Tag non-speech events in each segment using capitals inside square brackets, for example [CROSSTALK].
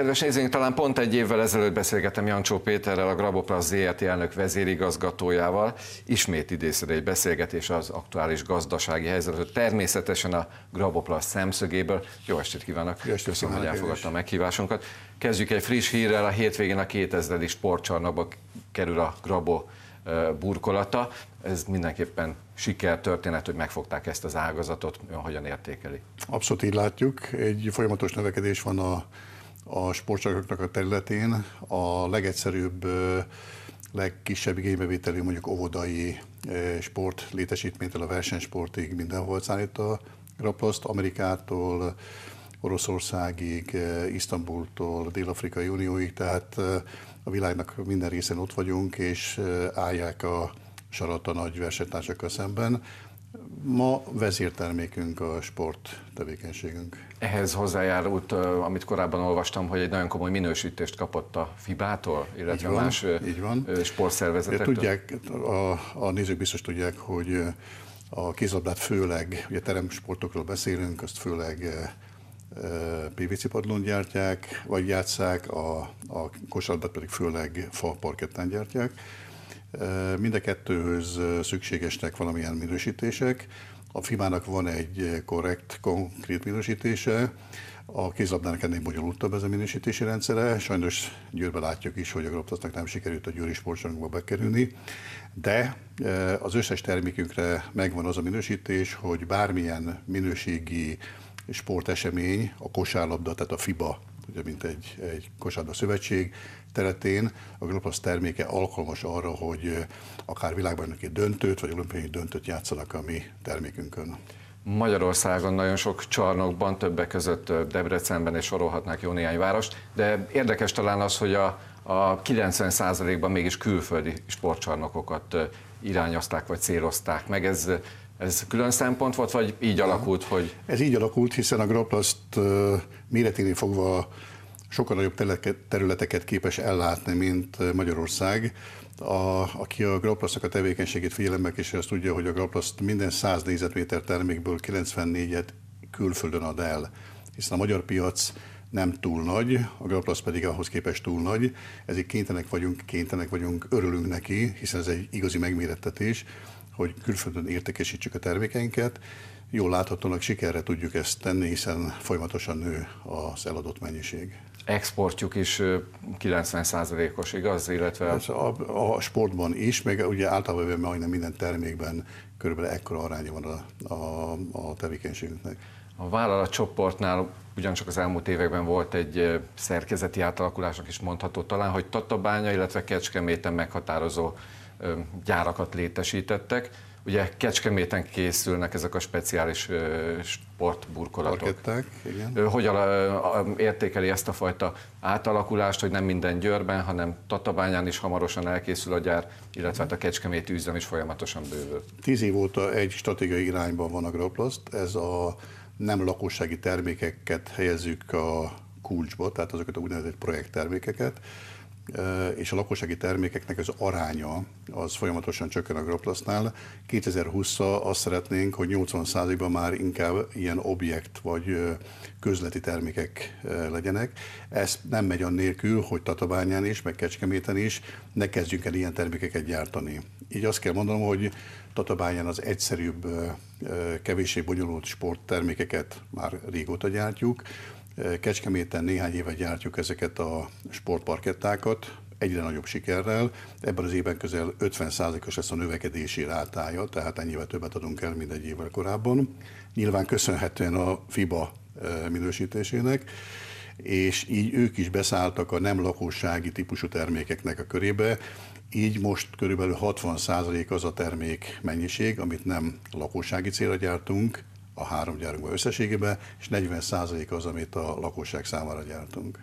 Kedves nézőink, talán pont egy évvel ezelőtt beszélgettem Jancsó Péterrel, a Graboplas ZRT elnök vezérigazgatójával. Ismét idézőre egy beszélgetés az aktuális gazdasági helyzetről, természetesen a Graboplas szemszögéből. Jó estét kívánok! Jó estét Köszönöm, hogy elfogadta a meghívásunkat. Kezdjük egy friss hírrel, a hétvégén a 2000-i sportcsarnokba kerül a Grabo burkolata. Ez mindenképpen siker történet, hogy megfogták ezt az ágazatot, hogyan értékeli? Abszolút így látjuk. Egy folyamatos növekedés van a a sportcsarnoknak a területén a legegyszerűbb, legkisebb igénybevételű mondjuk óvodai sport létesítménytől a versenysportig mindenhol szállít a graplaszt, Amerikától, Oroszországig, Isztambultól, Dél-Afrikai Unióig, tehát a világnak minden részén ott vagyunk, és állják a sarat a nagy versenytársakkal szemben. Ma vezértermékünk a sport tevékenységünk. Ehhez hozzájárult, amit korábban olvastam, hogy egy nagyon komoly minősítést kapott a FIBától, illetve így van, más így van. sportszervezetektől. Tudják, a, a nézők biztos tudják, hogy a kézlabdát főleg, ugye teremsportokról beszélünk, azt főleg PVC padlón gyártják, vagy játszák, a, a kosarabdát pedig főleg fa parkettán gyártják. Mind a kettőhöz szükségesnek valamilyen minősítések. A FIMának van egy korrekt, konkrét minősítése, a kézlabdának ennél bonyolultabb ez a minősítési rendszere. Sajnos Győrbe látjuk is, hogy a Graptasnak nem sikerült a győri sportcsarnokba bekerülni, de az összes termékünkre megvan az a minősítés, hogy bármilyen minőségi sportesemény, a kosárlabda, tehát a FIBA ugye mint egy, egy kosárda szövetség teretén, a Glopasz terméke alkalmas arra, hogy akár világbajnoki döntőt vagy olimpiai döntőt játszanak a mi termékünkön. Magyarországon nagyon sok csarnokban, többek között Debrecenben és sorolhatnák jó néhány várost, de érdekes talán az, hogy a, a 90%-ban mégis külföldi sportcsarnokokat irányozták vagy célozták meg. Ez ez külön szempont volt, vagy így alakult, hogy... Ez így alakult, hiszen a Graplaszt méreténél fogva sokkal nagyobb területeket képes ellátni, mint Magyarország. A, aki a Graplasznak a tevékenységét figyelembe kísér, azt tudja, hogy a Graplaszt minden 100 négyzetméter termékből 94-et külföldön ad el, hiszen a magyar piac nem túl nagy, a Graplasz pedig ahhoz képest túl nagy, ezért kénytelenek vagyunk, kénytelenek vagyunk, örülünk neki, hiszen ez egy igazi megmérettetés, hogy külföldön értékesítsük a termékeinket. Jól láthatólag sikerre tudjuk ezt tenni, hiszen folyamatosan nő az eladott mennyiség. Exportjuk is 90%-os, igaz? Illetve... A, a sportban is, meg ugye általában majdnem minden termékben körülbelül ekkora aránya van a, a, a tevékenységünknek. A vállalatcsoportnál ugyancsak az elmúlt években volt egy szerkezeti átalakulásnak is mondható talán, hogy Tatabánya, illetve Kecskeméten meghatározó gyárakat létesítettek. Ugye Kecskeméten készülnek ezek a speciális sportburkolatok. Parkettek, igen. Hogy értékeli ezt a fajta átalakulást, hogy nem minden Győrben, hanem Tatabányán is hamarosan elkészül a gyár, illetve hát a Kecskeméti üzem is folyamatosan bővül. Tíz év óta egy stratégiai irányban van a Groplast, ez a nem lakossági termékeket helyezzük a kulcsba, tehát azokat a úgynevezett projekttermékeket, és a lakossági termékeknek az aránya az folyamatosan csökken a Groplasznál. 2020-ra azt szeretnénk, hogy 80%-ban már inkább ilyen objekt vagy közleti termékek legyenek. Ez nem megy annélkül, hogy Tatabányán is, meg Kecskeméten is ne kezdjünk el ilyen termékeket gyártani. Így azt kell mondanom, hogy Tatabányán az egyszerűbb, kevésbé bonyolult sporttermékeket már régóta gyártjuk, Kecskeméten néhány éve gyártjuk ezeket a sportparkettákat, egyre nagyobb sikerrel. Ebben az évben közel 50%-os lesz a növekedési rátája, tehát ennyivel többet adunk el, mint egy évvel korábban. Nyilván köszönhetően a FIBA eh, minősítésének, és így ők is beszálltak a nem lakossági típusú termékeknek a körébe, így most körülbelül 60% az a termék mennyiség, amit nem lakossági célra gyártunk, a három gyárunkban összességében, és 40% az, amit a lakosság számára gyártunk.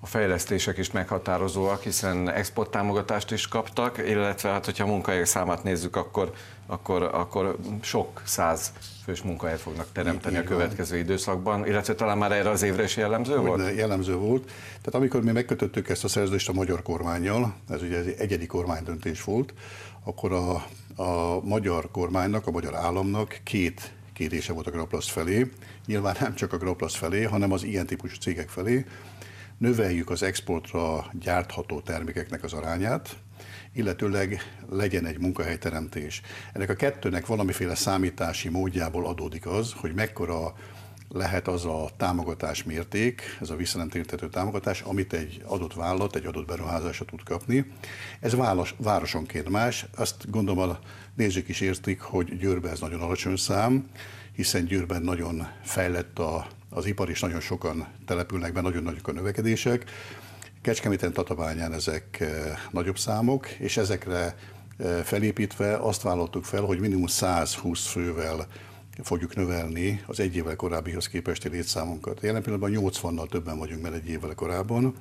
A fejlesztések is meghatározóak, hiszen exporttámogatást is kaptak, illetve hát, hogyha a munkahelyek számát nézzük, akkor, akkor, akkor sok száz fős munkahelyet fognak teremteni Igen. a következő időszakban, illetve talán már erre az évre is jellemző Ugyan, volt? Jellemző volt. Tehát amikor mi megkötöttük ezt a szerződést a magyar kormányjal, ez ugye egy egyedi kormánydöntés volt, akkor a, a magyar kormánynak, a magyar államnak két kérése volt a Graplast felé, nyilván nem csak a Graplast felé, hanem az ilyen típusú cégek felé, növeljük az exportra gyártható termékeknek az arányát, illetőleg legyen egy munkahelyteremtés. Ennek a kettőnek valamiféle számítási módjából adódik az, hogy mekkora lehet az a támogatás mérték, ez a visszanemtéríthető támogatás, amit egy adott vállalat, egy adott beruházásra tud kapni. Ez város, városonként más. Azt gondolom a nézők is értik, hogy Győrben ez nagyon alacsony szám, hiszen Győrben nagyon fejlett a, az ipar, és nagyon sokan települnek be, nagyon nagyok a növekedések. Kecskeméten, Tatabányán ezek eh, nagyobb számok, és ezekre eh, felépítve azt vállaltuk fel, hogy minimum 120 fővel fogjuk növelni az egy évvel korábbihoz képesti létszámunkat. Jelen pillanatban 80-nal többen vagyunk, mert egy évvel korábban.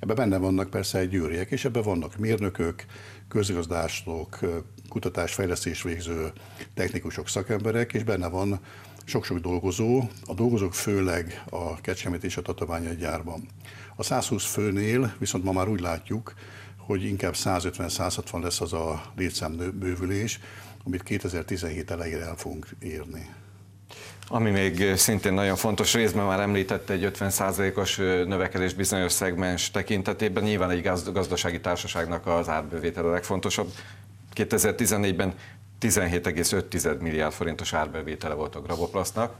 Ebben benne vannak persze egy győriek, és ebben vannak mérnökök, közgazdászok, kutatásfejlesztés végző technikusok, szakemberek, és benne van sok-sok dolgozó, a dolgozók főleg a Kecskemét és a Tatabánya gyárban. A 120 főnél viszont ma már úgy látjuk, hogy inkább 150-160 lesz az a létszám bővülés, amit 2017 elejére el fogunk érni. Ami még szintén nagyon fontos részben már említette egy 50%-os növekedés bizonyos szegmens tekintetében, nyilván egy gazdasági társaságnak az árbevétel a legfontosabb. 2014-ben 17,5 milliárd forintos árbevétele volt a Graboplasznak,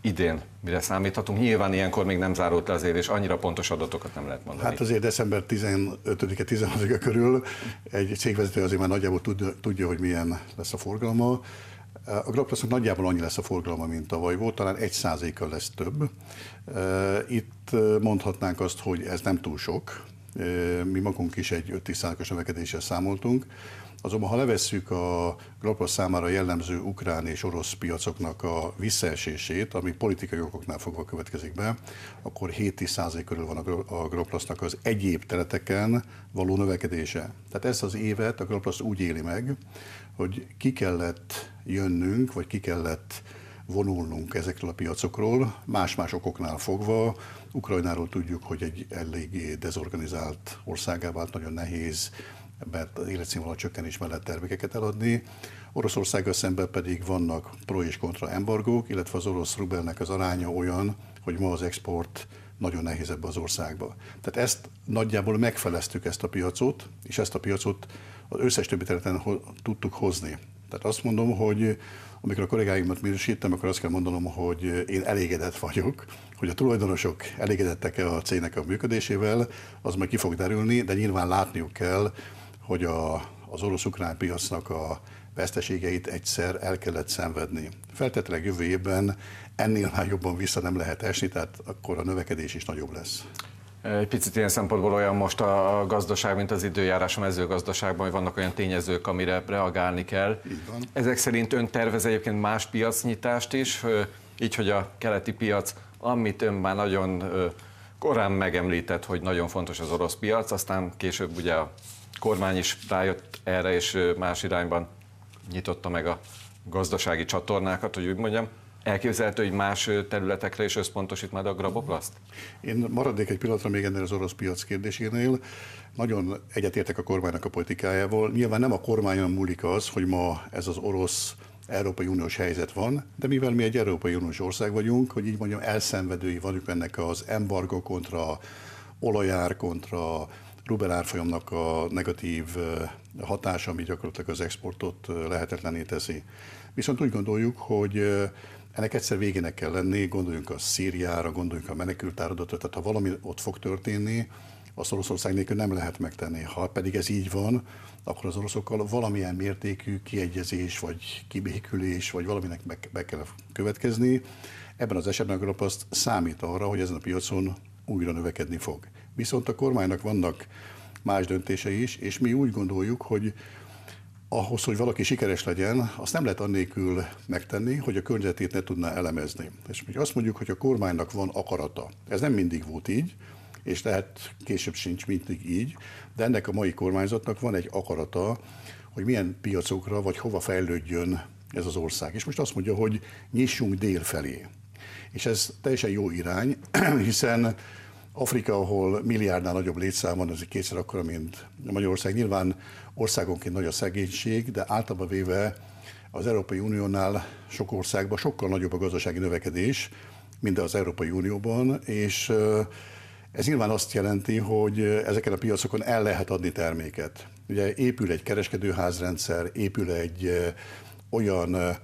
idén mire számíthatunk. Nyilván ilyenkor még nem zárult le azért, és annyira pontos adatokat nem lehet mondani. Hát azért december 15-e, 16 -e körül egy cégvezető azért már nagyjából tudja, hogy milyen lesz a forgalma. A Graplasznak nagyjából annyi lesz a forgalma, mint tavaly volt, talán egy százékkal lesz több. Eh, itt eh, mondhatnánk azt, hogy ez nem túl sok. Eh, mi magunk is egy 5-10 százalékos növekedéssel számoltunk. Azonban ha levesszük a Glapra számára jellemző ukrán és orosz piacoknak a visszaesését, ami politikai okoknál fogva következik be, akkor 7-10 körül van a Graplasznak az egyéb területeken való növekedése. Tehát ezt az évet a Graplasz úgy éli meg, hogy ki kellett jönnünk, vagy ki kellett vonulnunk ezekről a piacokról, más-más okoknál fogva. Ukrajnáról tudjuk, hogy egy eléggé dezorganizált országá vált, nagyon nehéz mert életszínvonal csökkenés mellett termékeket eladni. Oroszországgal szemben pedig vannak pro és kontra embargók, illetve az orosz rubelnek az aránya olyan, hogy ma az export nagyon nehéz ebbe az országba. Tehát ezt nagyjából megfeleztük ezt a piacot, és ezt a piacot az összes többi területen ho- tudtuk hozni. Tehát azt mondom, hogy amikor a kollégáimat minősítem, akkor azt kell mondanom, hogy én elégedett vagyok, hogy a tulajdonosok elégedettek-e a cégnek a működésével, az majd ki fog derülni, de nyilván látniuk kell, hogy a, az orosz-ukrán piacnak a veszteségeit egyszer el kellett szenvedni. Feltetleg jövő évben ennél már jobban vissza nem lehet esni, tehát akkor a növekedés is nagyobb lesz. Egy picit ilyen szempontból olyan most a gazdaság, mint az időjárás a mezőgazdaságban, hogy vannak olyan tényezők, amire reagálni kell. Ezek szerint ön tervez egyébként más piacnyitást is, így, hogy a keleti piac, amit ön már nagyon korán megemlített, hogy nagyon fontos az orosz piac, aztán később ugye a kormány is rájött erre, és más irányban nyitotta meg a gazdasági csatornákat, hogy úgy mondjam, Elképzelhető, hogy más területekre is összpontosít majd a Graboplast? Én maradnék egy pillanatra még ennél az orosz piac kérdésénél. Nagyon egyetértek a kormánynak a politikájával. Nyilván nem a kormányon múlik az, hogy ma ez az orosz Európai Uniós helyzet van, de mivel mi egy Európai Uniós ország vagyunk, hogy így mondjam, elszenvedői vagyunk ennek az embargo kontra olajár kontra rubel árfolyamnak a negatív hatása, ami gyakorlatilag az exportot lehetetlené teszi. Viszont úgy gondoljuk, hogy ennek egyszer végének kell lenni, gondoljunk a Szíriára, gondoljunk a menekült tehát ha valami ott fog történni, azt Oroszország nélkül nem lehet megtenni. Ha pedig ez így van, akkor az oroszokkal valamilyen mértékű kiegyezés, vagy kibékülés, vagy valaminek meg, kell következni. Ebben az esetben a azt számít arra, hogy ezen a piacon újra növekedni fog. Viszont a kormánynak vannak más döntései is, és mi úgy gondoljuk, hogy ahhoz, hogy valaki sikeres legyen, azt nem lehet annélkül megtenni, hogy a környezetét ne tudná elemezni. És mi azt mondjuk, hogy a kormánynak van akarata. Ez nem mindig volt így, és lehet később sincs mindig így, de ennek a mai kormányzatnak van egy akarata, hogy milyen piacokra vagy hova fejlődjön ez az ország. És most azt mondja, hogy nyissunk dél felé. És ez teljesen jó irány, [CLEARS THROAT] hiszen Afrika, ahol milliárdnál nagyobb létszám van, az egy kétszer akkora, mint Magyarország. Nyilván országonként nagy a szegénység, de általában véve az Európai Uniónál sok országban sokkal nagyobb a gazdasági növekedés, mint az Európai Unióban, és ez nyilván azt jelenti, hogy ezeken a piacokon el lehet adni terméket. Ugye épül egy kereskedőházrendszer, épül egy olyan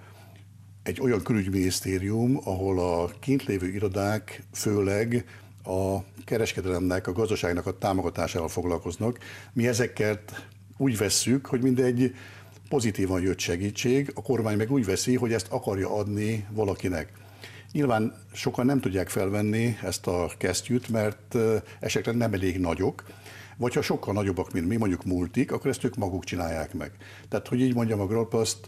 egy olyan külügyminisztérium, ahol a kint lévő irodák főleg a kereskedelemnek, a gazdaságnak a támogatásával foglalkoznak. Mi ezeket úgy vesszük, hogy mindegy pozitívan jött segítség, a kormány meg úgy veszi, hogy ezt akarja adni valakinek. Nyilván sokan nem tudják felvenni ezt a kesztyűt, mert esetleg nem elég nagyok, vagy ha sokkal nagyobbak, mint mi, mondjuk multik, akkor ezt ők maguk csinálják meg. Tehát, hogy így mondjam, a Grolpaszt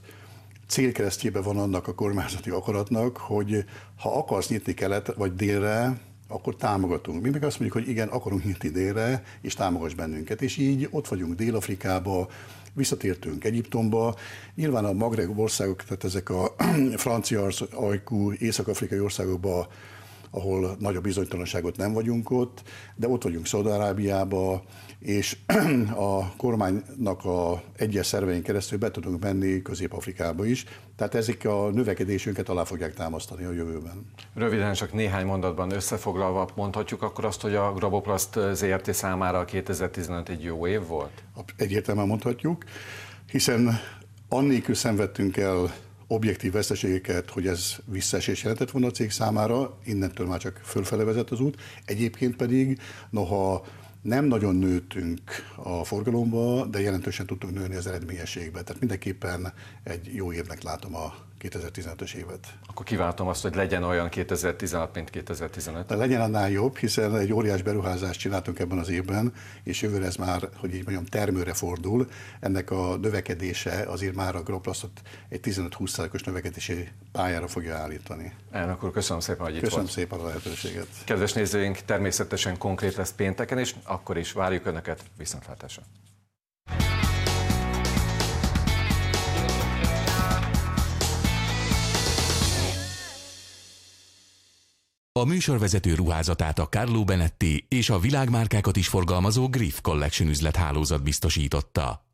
célkeresztjében van annak a kormányzati akaratnak, hogy ha akarsz nyitni kelet vagy délre, akkor támogatunk. Mi meg azt mondjuk, hogy igen, akarunk nyitni délre, és támogass bennünket. És így ott vagyunk Dél-Afrikába, visszatértünk Egyiptomba. Nyilván a Magreb országok, tehát ezek a [CLEARS THROAT] francia ajkú észak-afrikai országokba ahol nagy a bizonytalanságot nem vagyunk ott, de ott vagyunk Szaudarábiába, és [CLEARS THROAT] a kormánynak a egyes szervein keresztül be tudunk menni Közép-Afrikába is, tehát ezek a növekedésünket alá fogják támasztani a jövőben. Röviden csak néhány mondatban összefoglalva mondhatjuk akkor azt, hogy a graboplast ZRT számára a 2015 egy jó év volt? Egyértelműen mondhatjuk, hiszen annélkül szenvedtünk el objektív veszteségeket, hogy ez visszaesés jelentett volna a cég számára, innentől már csak fölfele vezet az út. Egyébként pedig, noha nem nagyon nőttünk a forgalomba, de jelentősen tudtunk nőni az eredményességbe. Tehát mindenképpen egy jó évnek látom a 2015-ös évet. Akkor kiváltom azt, hogy legyen olyan 2016, mint 2015. De legyen annál jobb, hiszen egy óriás beruházást csináltunk ebben az évben, és jövőre ez már, hogy így mondjam, termőre fordul. Ennek a növekedése azért már a Groplasztot egy 15-20%-os növekedési pályára fogja állítani. Én akkor köszönöm szépen, hogy itt Köszönöm volt. szépen a lehetőséget. Kedves nézőink, természetesen konkrét lesz pénteken, és akkor is várjuk Önöket viszontlátásra. A műsorvezető ruházatát a Carlo Benetti és a világmárkákat is forgalmazó Griff Collection üzlethálózat biztosította.